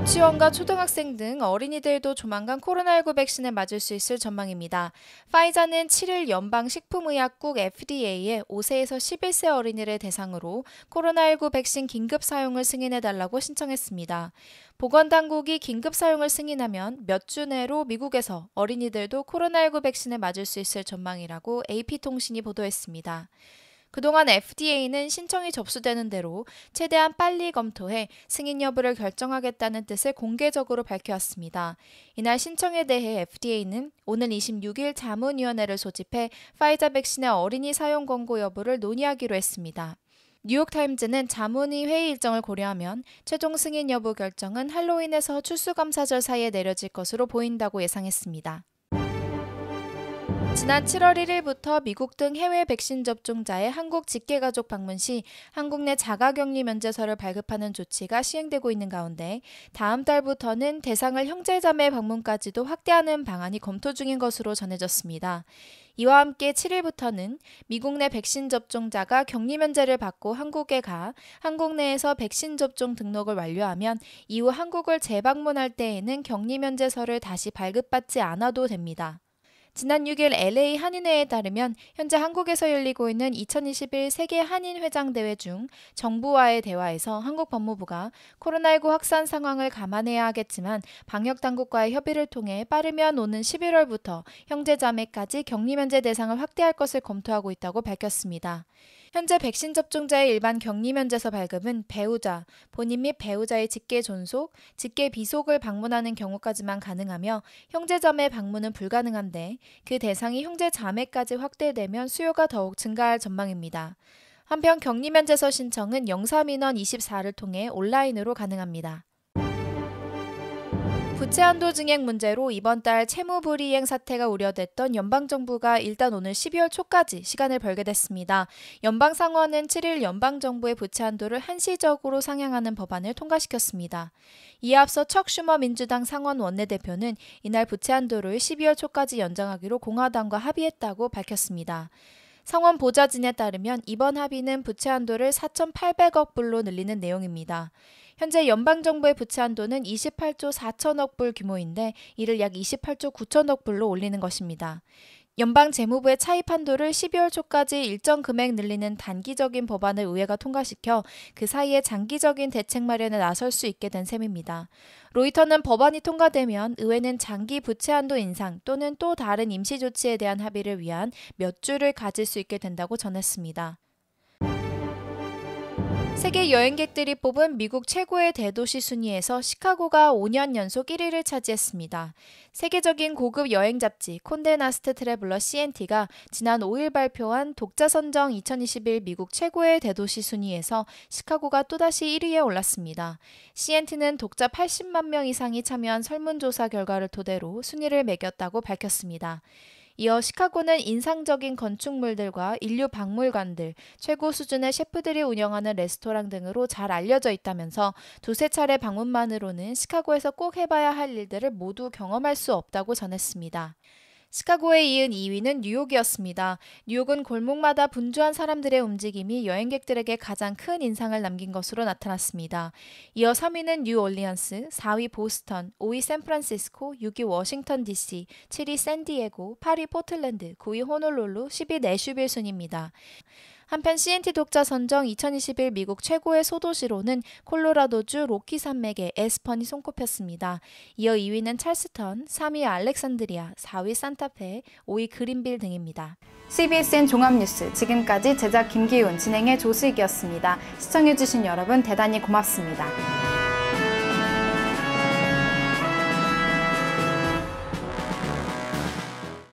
유치원과 초등학생 등 어린이들도 조만간 코로나19 백신을 맞을 수 있을 전망입니다. 파이자는 7일 연방식품의약국 FDA에 5세에서 11세 어린이를 대상으로 코로나19 백신 긴급 사용을 승인해달라고 신청했습니다. 보건당국이 긴급 사용을 승인하면 몇 주 내로 미국에서 어린이들도 코로나19 백신을 맞을 수 있을 전망이라고 AP통신이 보도했습니다. 그동안 FDA는 신청이 접수되는 대로 최대한 빨리 검토해 승인 여부를 결정하겠다는 뜻을 공개적으로 밝혔습니다 이날 신청에 대해 FDA는 오늘 26일 자문위원회를 소집해 파이자 백신의 어린이 사용 권고 여부를 논의하기로 했습니다. 뉴욕타임즈는 자문위 회의 일정을 고려하면 최종 승인 여부 결정은 할로윈에서 추수감사절 사이에 내려질 것으로 보인다고 예상했습니다. 지난 7월 1일부터 미국 등 해외 백신 접종자의 한국 직계가족 방문 시 한국 내 자가격리 면제서를 발급하는 조치가 시행되고 있는 가운데 다음 달부터는 대상을 형제자매 방문까지도 확대하는 방안이 검토 중인 것으로 전해졌습니다. 이와 함께 7일부터는 미국 내 백신 접종자가 격리 면제를 받고 한국에 가 한국 내에서 백신 접종 등록을 완료하면 이후 한국을 재방문할 때에는 격리 면제서를 다시 발급받지 않아도 됩니다. 지난 6일 LA 한인회에 따르면 현재 한국에서 열리고 있는 2021 세계 한인 회장 대회 중 정부와의 대화에서 한국 법무부가 코로나19 확산 상황을 감안해야 하겠지만 방역 당국과의 협의를 통해 빠르면 오는 11월부터 형제자매까지 격리 면제 대상을 확대할 것을 검토하고 있다고 밝혔습니다. 현재 백신 접종자의 일반 격리 면제서 발급은 배우자, 본인 및 배우자의 직계 존속, 직계 비속을 방문하는 경우까지만 가능하며 형제자매 방문은 불가능한데 그 대상이 형제 자매까지 확대되면 수요가 더욱 증가할 전망입니다. 한편 격리면제서 신청은 영사민원 24를 통해 온라인으로 가능합니다. 부채 한도 증액 문제로 이번 달 채무 불이행 사태가 우려됐던 연방 정부가 일단 오늘 12월 초까지 시간을 벌게 됐습니다. 연방 상원은 7일 연방 정부의 부채 한도를 한시적으로 상향하는 법안을 통과시켰습니다. 이에 앞서 척 슈머 민주당 상원 원내대표는 이날 부채 한도를 12월 초까지 연장하기로 공화당과 합의했다고 밝혔습니다. 상원 보좌진에 따르면 이번 합의는 부채 한도를 4,800억 불로 늘리는 내용입니다. 현재 연방정부의 부채한 도는 28조 4천억 불 규모인데 이를 약 28조 9천억 불로 올리는 것입니다. 연방 재무부의 차입 한도를 12월 초까지 일정 금액 늘리는 단기적인 법안을 의회가 통과시켜 그 사이에 장기적인 대책 마련에 나설 수 있게 된 셈입니다. 로이터는 법안이 통과되면 의회는 장기 부채 한도 인상 또는 또 다른 임시 조치에 대한 합의를 위한 몇 주를 가질 수 있게 된다고 전했습니다. 세계 여행객들이 뽑은 미국 최고의 대도시 순위에서 시카고가 5년 연속 1위를 차지했습니다. 세계적인 고급 여행 잡지 콘데나스트 트래블러 CNT가 지난 5일 발표한 독자 선정 2021 미국 최고의 대도시 순위에서 시카고가 또다시 1위에 올랐습니다. CNT는 독자 80만 명 이상이 참여한 설문조사 결과를 토대로 순위를 매겼다고 밝혔습니다. 이어 시카고는 인상적인 건축물들과 인류 박물관들, 최고 수준의 셰프들이 운영하는 레스토랑 등으로 잘 알려져 있다면서 두세 차례 방문만으로는 시카고에서 꼭 해봐야 할 일들을 모두 경험할 수 없다고 전했습니다. 시카고에 이은 2위는 뉴욕이었습니다. 뉴욕은 골목마다 분주한 사람들의 움직임이 여행객들에게 가장 큰 인상을 남긴 것으로 나타났습니다. 이어 3위는 뉴올리언스, 4위 보스턴, 5위 샌프란시스코, 6위 워싱턴 DC, 7위 샌디에고, 8위 포틀랜드, 9위 호놀룰루, 10위 내슈빌 순입니다. 한편 CNT 독자 선정 2021 미국 최고의 소도시로는 콜로라도주 로키 산맥의 에스펀이 손꼽혔습니다. 이어 2위는 찰스턴, 3위 알렉산드리아, 4위 산타페, 5위 그린빌 등입니다. CBSN 종합뉴스 지금까지 제작 김기훈, 진행의 조수익이었습니다. 시청해주신 여러분 대단히 고맙습니다.